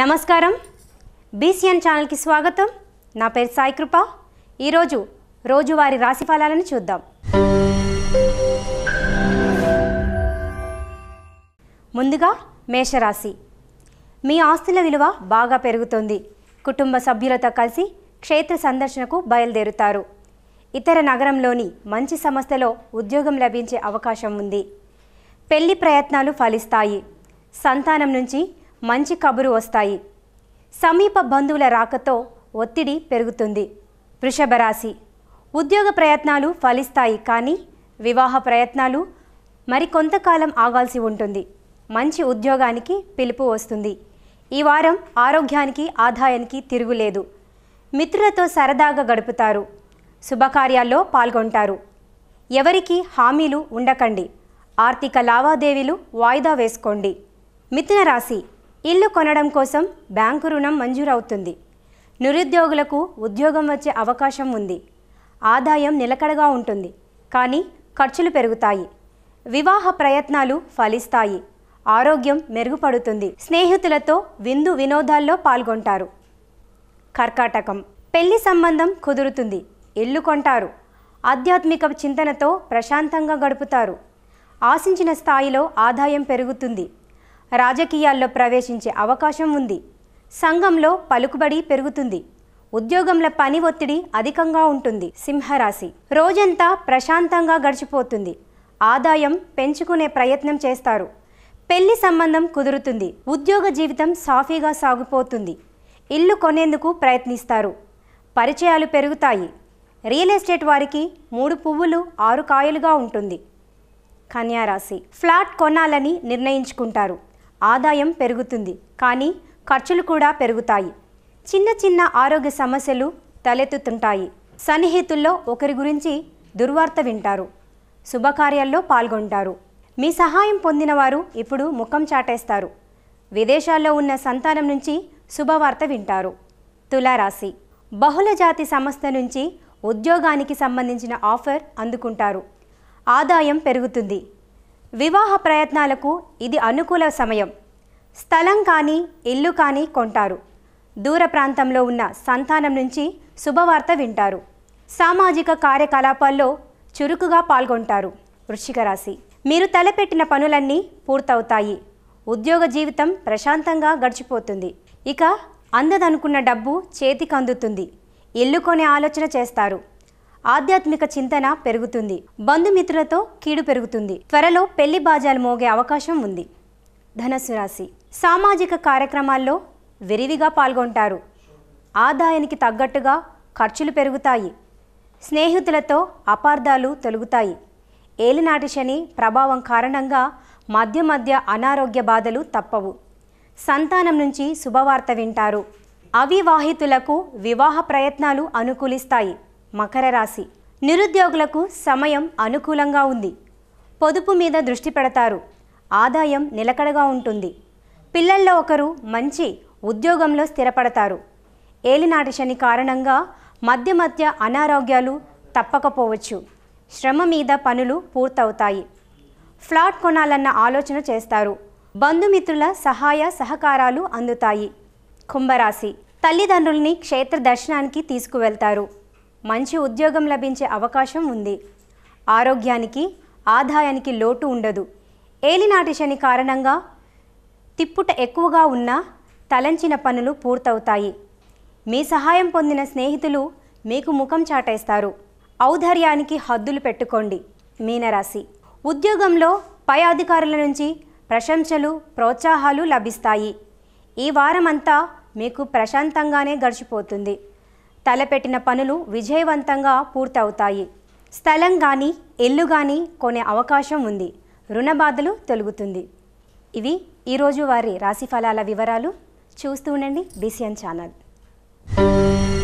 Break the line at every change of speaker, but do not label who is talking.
నమస్కారం బీసీఎన్ ఛానల్కి స్వాగతం నా పేరు సాయి కృప ఈరోజు రోజువారి రాశి ఫలాలను చూద్దాం ముందుగా మేషరాశి మీ ఆస్తుల విలువ బాగా పెరుగుతుంది కుటుంబ సభ్యులతో కలిసి క్షేత్ర సందర్శనకు బయలుదేరుతారు ఇతర నగరంలోని మంచి సంస్థలో ఉద్యోగం లభించే అవకాశం ఉంది పెళ్లి ప్రయత్నాలు ఫలిస్తాయి సంతానం నుంచి మంచి కబురు వస్తాయి సమీప బంధువుల రాకతో ఒత్తిడి పెరుగుతుంది వృషభ రాశి ఉద్యోగ ప్రయత్నాలు ఫలిస్తాయి కానీ వివాహ ప్రయత్నాలు మరికొంతకాలం ఆగాల్సి ఉంటుంది మంచి ఉద్యోగానికి పిలుపు వస్తుంది ఈ వారం ఆరోగ్యానికి ఆదాయానికి తిరుగులేదు మిత్రులతో సరదాగా గడుపుతారు శుభకార్యాల్లో పాల్గొంటారు ఎవరికి హామీలు ఉండకండి ఆర్థిక లావాదేవీలు వాయిదా వేసుకోండి మిథున రాశి ఇల్లు కొనడం కోసం బ్యాంకు రుణం మంజూరవుతుంది నిరుద్యోగులకు ఉద్యోగం వచ్చే అవకాశం ఉంది ఆదాయం నిలకడగా ఉంటుంది కానీ ఖర్చులు పెరుగుతాయి వివాహ ప్రయత్నాలు ఫలిస్తాయి ఆరోగ్యం మెరుగుపడుతుంది స్నేహితులతో విందు వినోదాల్లో పాల్గొంటారు కర్కాటకం పెళ్లి సంబంధం కుదురుతుంది ఇల్లు కొంటారు ఆధ్యాత్మిక చింతనతో ప్రశాంతంగా గడుపుతారు ఆశించిన స్థాయిలో ఆదాయం పెరుగుతుంది రాజకీయాల్లో ప్రవేశించే అవకాశం ఉంది సంఘంలో పలుకుబడి పెరుగుతుంది ఉద్యోగంల పని ఒత్తిడి అధికంగా ఉంటుంది సింహరాశి రోజంతా ప్రశాంతంగా గడిచిపోతుంది ఆదాయం పెంచుకునే ప్రయత్నం చేస్తారు పెళ్లి సంబంధం కుదురుతుంది ఉద్యోగ జీవితం సాఫీగా సాగిపోతుంది ఇల్లు కొనేందుకు ప్రయత్నిస్తారు పరిచయాలు పెరుగుతాయి రియల్ ఎస్టేట్ వారికి మూడు పువ్వులు ఆరు కాయలుగా ఉంటుంది కన్యారాశి ఫ్లాట్ కొనాలని నిర్ణయించుకుంటారు ఆదాయం పెరుగుతుంది కానీ ఖర్చులు కూడా పెరుగుతాయి చిన్న చిన్న ఆరోగ్య సమస్యలు తలెత్తుతుంటాయి సన్నిహితుల్లో ఒకరి గురించి దుర్వార్త వింటారు శుభకార్యాల్లో పాల్గొంటారు మీ సహాయం పొందినవారు ఇప్పుడు ముఖం చాటేస్తారు విదేశాల్లో ఉన్న సంతానం నుంచి శుభవార్త వింటారు తులారాశి బహుళజాతి సంస్థ నుంచి ఉద్యోగానికి సంబంధించిన ఆఫర్ అందుకుంటారు ఆదాయం పెరుగుతుంది వివాహ ప్రయత్నాలకు ఇది అనుకూల సమయం స్థలం కానీ ఇల్లు కానీ కొంటారు దూర ప్రాంతంలో ఉన్న సంతానం నుంచి శుభవార్త వింటారు సామాజిక కార్యకలాపాల్లో చురుకుగా పాల్గొంటారు వృశ్చిక రాశి మీరు తలపెట్టిన పనులన్నీ పూర్తవుతాయి ఉద్యోగ జీవితం ప్రశాంతంగా గడిచిపోతుంది ఇక అందదనుకున్న డబ్బు చేతికి అందుతుంది ఇల్లు కొనే ఆలోచన చేస్తారు ఆధ్యాత్మిక చింతన పెరుగుతుంది బంధుమిత్రులతో కీడు పెరుగుతుంది త్వరలో పెళ్లి బాజాలు మోగే అవకాశం ఉంది ధనస్సు రాశి సామాజిక కార్యక్రమాల్లో విరివిగా పాల్గొంటారు ఆదాయానికి తగ్గట్టుగా ఖర్చులు పెరుగుతాయి స్నేహితులతో అపార్థాలు తొలుగుతాయి ఏలినాటి శని ప్రభావం కారణంగా మధ్య మధ్య అనారోగ్య బాధలు తప్పవు సంతానం నుంచి శుభవార్త వింటారు అవివాహితులకు వివాహ ప్రయత్నాలు అనుకూలిస్తాయి మకర రాశి నిరుద్యోగులకు సమయం అనుకూలంగా ఉంది పొదుపు మీద దృష్టి పెడతారు ఆదాయం నిలకడగా ఉంటుంది పిల్లల్లో ఒకరు మంచి ఉద్యోగంలో స్థిరపడతారు ఏలినాటి శని కారణంగా మధ్య మధ్య అనారోగ్యాలు తప్పకపోవచ్చు శ్రమ మీద పనులు పూర్తవుతాయి ఫ్లాట్ కొనాలన్న ఆలోచన చేస్తారు బంధుమిత్రుల సహాయ సహకారాలు అందుతాయి కుంభరాశి తల్లిదండ్రుల్ని క్షేత్ర దర్శనానికి తీసుకువెళ్తారు మంచి ఉద్యోగం లభించే అవకాశం ఉంది ఆరోగ్యానికి ఆదాయానికి లోటు ఉండదు ఏలినాటి శని కారణంగా తిప్పుట ఎక్కువగా ఉన్నా తలంచిన పనులు పూర్తవుతాయి మీ సహాయం పొందిన స్నేహితులు మీకు ముఖం చాటేస్తారు ఔదర్యానికి హద్దులు పెట్టుకోండి మీనరాశి ఉద్యోగంలో పై అధికారుల నుంచి ప్రశంసలు ప్రోత్సాహాలు లభిస్తాయి ఈ వారమంతా మీకు ప్రశాంతంగానే గడిచిపోతుంది తలపెట్టిన పనులు విజయవంతంగా పూర్తవుతాయి స్థలం కానీ ఇల్లు కానీ కొనే అవకాశం ఉంది రుణ బాధలు తొలుగుతుంది ఇవి ఈరోజు వారి రాశిఫలాల వివరాలు చూస్తూ ఉండండి బీసీఎన్ ఛానల్